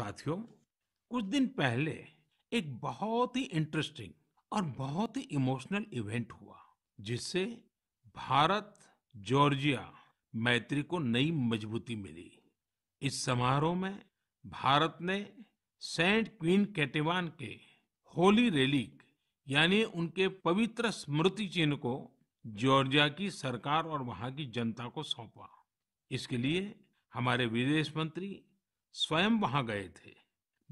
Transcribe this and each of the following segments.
साथियों कुछ दिन पहले एक बहुत ही इंटरेस्टिंग और बहुत ही इमोशनल इवेंट हुआ जिससे भारत जॉर्जिया मैत्री को नई मजबूती मिली इस समारोह में भारत ने सेंट क्वीन कैटेवान के होली रेलिक यानी उनके पवित्र स्मृति चिन्ह को जॉर्जिया की सरकार और वहां की जनता को सौंपा इसके लिए हमारे विदेश मंत्री स्वयं वहां गए थे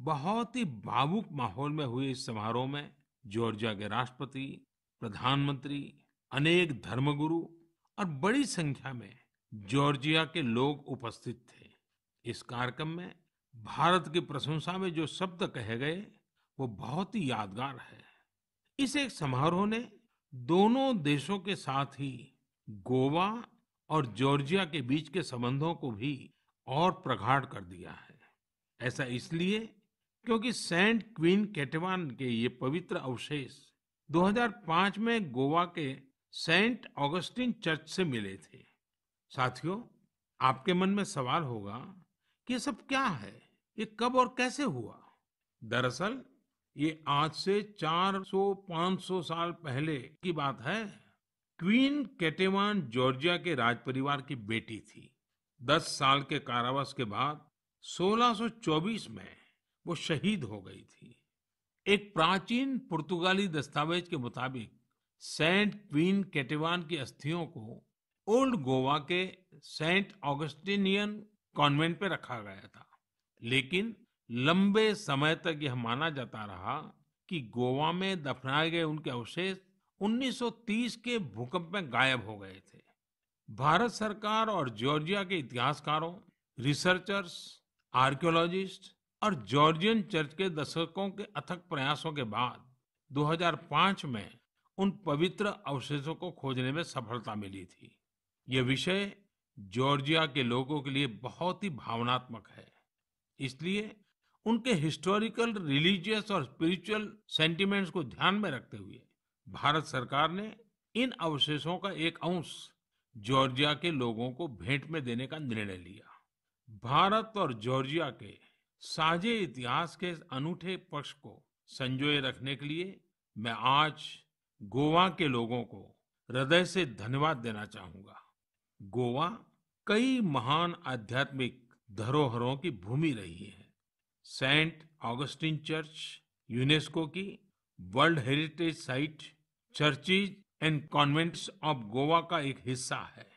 बहुत ही भावुक माहौल में हुए इस समारोह में जॉर्जिया के राष्ट्रपति प्रधानमंत्री अनेक धर्मगुरु और बड़ी संख्या में जॉर्जिया के लोग उपस्थित थे इस कार्यक्रम में भारत की प्रशंसा में जो शब्द कहे गए वो बहुत ही यादगार है इस एक समारोह ने दोनों देशों के साथ ही गोवा और जॉर्जिया के बीच के संबंधों को भी और प्रगाढ़ कर दिया है ऐसा इसलिए क्योंकि सेंट क्वीन केटवान के ये पवित्र अवशेष 2005 में गोवा के सेंट ऑगस्टिन चर्च से मिले थे साथियों आपके मन में सवाल होगा कि ये सब क्या है ये कब और कैसे हुआ दरअसल ये आज से 400-500 साल पहले की बात है क्वीन केटेवान जॉर्जिया के राज परिवार की बेटी थी 10 साल के कारावास के बाद 1624 में वो शहीद हो गई थी एक प्राचीन पुर्तगाली दस्तावेज के मुताबिक सेंट क्वीन केटेवान की अस्थियों को ओल्ड गोवा के सेंट ऑगस्टिनियन कॉन्वेंट पे रखा गया था लेकिन लंबे समय तक यह माना जाता रहा कि गोवा में दफनाए गए उनके अवशेष 1930 के भूकंप में गायब हो गए थे भारत सरकार और जॉर्जिया के इतिहासकारों रिसर्चर्स आर्कियोलॉजिस्ट और जॉर्जियन चर्च के दशकों के अथक प्रयासों के बाद 2005 में उन पवित्र अवशेषों को खोजने में सफलता मिली थी ये विषय जॉर्जिया के लोगों के लिए बहुत ही भावनात्मक है इसलिए उनके हिस्टोरिकल रिलीजियस और स्पिरिचुअल सेंटिमेंट्स को ध्यान में रखते हुए भारत सरकार ने इन अवशेषों का एक अंश जॉर्जिया के लोगों को भेंट में देने का निर्णय लिया भारत और जॉर्जिया के साझे इतिहास के अनूठे पक्ष को संजोए रखने के लिए मैं आज गोवा के लोगों को हृदय से धन्यवाद देना चाहूंगा गोवा कई महान आध्यात्मिक धरोहरों की भूमि रही है सेंट ऑगस्टिन चर्च यूनेस्को की World Heritage Site Churches and Convents of Goa का एक हिस्सा है